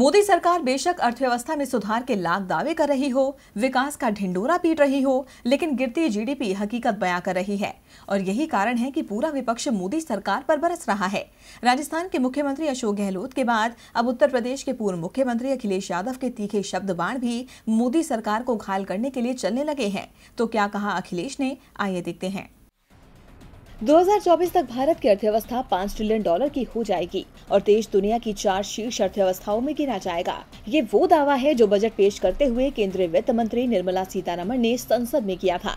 मोदी सरकार बेशक अर्थव्यवस्था में सुधार के लाख दावे कर रही हो विकास का ढिंडोरा पीट रही हो लेकिन गिरती जीडीपी हकीकत बयां कर रही है और यही कारण है कि पूरा विपक्ष मोदी सरकार पर बरस रहा है राजस्थान के मुख्यमंत्री अशोक गहलोत के बाद अब उत्तर प्रदेश के पूर्व मुख्यमंत्री अखिलेश यादव के तीखे शब्द बाण भी मोदी सरकार को घायल करने के लिए चलने लगे हैं तो क्या कहा अखिलेश ने आइए देखते हैं 2024 तक भारत की अर्थव्यवस्था 5 ट्रिलियन डॉलर की हो जाएगी और देश दुनिया की चार शीर्ष अर्थव्यवस्थाओं में गिना जाएगा ये वो दावा है जो बजट पेश करते हुए केंद्रीय वित्त मंत्री निर्मला सीतारमण ने संसद में किया था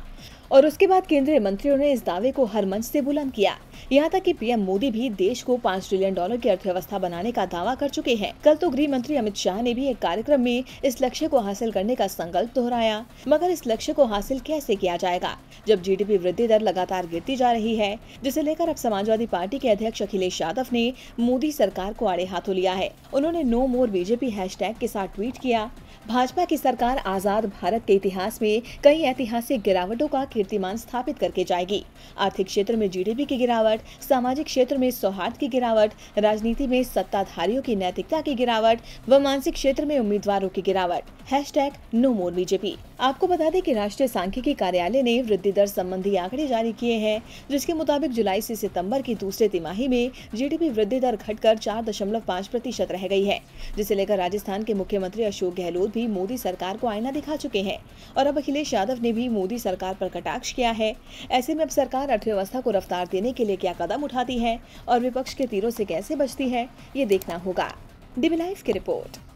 और उसके बाद केंद्रीय मंत्रियों ने इस दावे को हर मंच से बुलंद किया यहाँ तक कि पीएम मोदी भी देश को पाँच ट्रिलियन डॉलर की अर्थव्यवस्था बनाने का दावा कर चुके हैं कल तो गृह मंत्री अमित शाह ने भी एक कार्यक्रम में इस लक्ष्य को हासिल करने का संकल्प दोहराया मगर इस लक्ष्य को हासिल कैसे किया जाएगा जब जीडीपी वृद्धि दर लगातार गिरती जा रही है जिसे लेकर अब समाजवादी पार्टी के अध्यक्ष अखिलेश यादव ने मोदी सरकार को आड़े हाथों लिया है उन्होंने नो मोर बीजेपी हैश के साथ ट्वीट किया भाजपा की सरकार आजाद भारत के इतिहास में कई ऐतिहासिक गिरावटों का कीर्तिमान स्थापित करके जाएगी आर्थिक क्षेत्र में जीडीपी की गिरावट सामाजिक क्षेत्र में सौहार्द की गिरावट राजनीति में सत्ताधारियों की नैतिकता की गिरावट व मानसिक क्षेत्र में उम्मीदवारों की गिरावट hashtag no more BJP आपको बता दें कि राष्ट्रीय सांख्यिकी कार्यालय ने वृद्धि दर संबंधी आंकड़े जारी किए हैं जिसके मुताबिक जुलाई से सितंबर की दूसरे तिमाही में जीडीपी वृद्धि दर घटकर चार दशमलव पाँच प्रतिशत रह गई है जिसे लेकर राजस्थान के मुख्यमंत्री अशोक गहलोत भी मोदी सरकार को आईना दिखा चुके हैं और अब अखिलेश यादव ने भी मोदी सरकार पर कटा कटाक्ष किया है ऐसे में अब सरकार अर्थव्यवस्था को रफ्तार देने के लिए क्या कदम उठाती है और विपक्ष के तीरों से कैसे बचती है ये देखना होगा डीबी लाइफ की रिपोर्ट